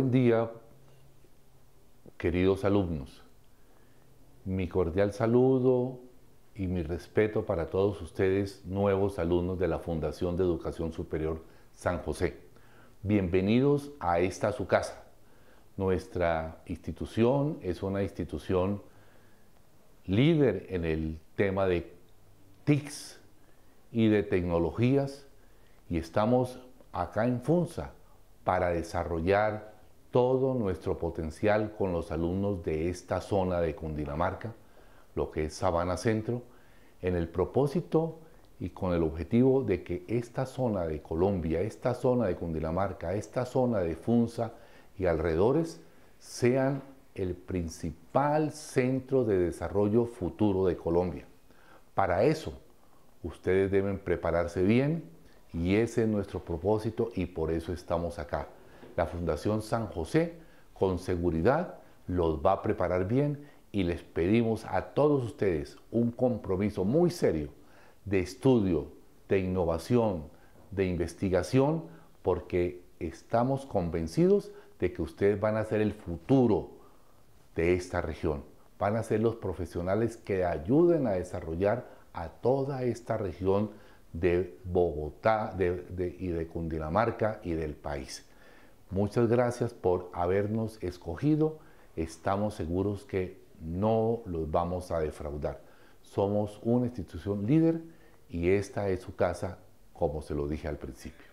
Buen día, queridos alumnos. Mi cordial saludo y mi respeto para todos ustedes, nuevos alumnos de la Fundación de Educación Superior San José. Bienvenidos a esta su casa. Nuestra institución es una institución líder en el tema de TICs y de tecnologías y estamos acá en FUNSA para desarrollar todo nuestro potencial con los alumnos de esta zona de Cundinamarca, lo que es Sabana Centro, en el propósito y con el objetivo de que esta zona de Colombia, esta zona de Cundinamarca, esta zona de Funza y alrededores sean el principal centro de desarrollo futuro de Colombia. Para eso, ustedes deben prepararse bien y ese es nuestro propósito y por eso estamos acá la Fundación San José con seguridad los va a preparar bien y les pedimos a todos ustedes un compromiso muy serio de estudio, de innovación, de investigación, porque estamos convencidos de que ustedes van a ser el futuro de esta región, van a ser los profesionales que ayuden a desarrollar a toda esta región de Bogotá de, y de Cundinamarca y del país. Muchas gracias por habernos escogido. Estamos seguros que no los vamos a defraudar. Somos una institución líder y esta es su casa, como se lo dije al principio.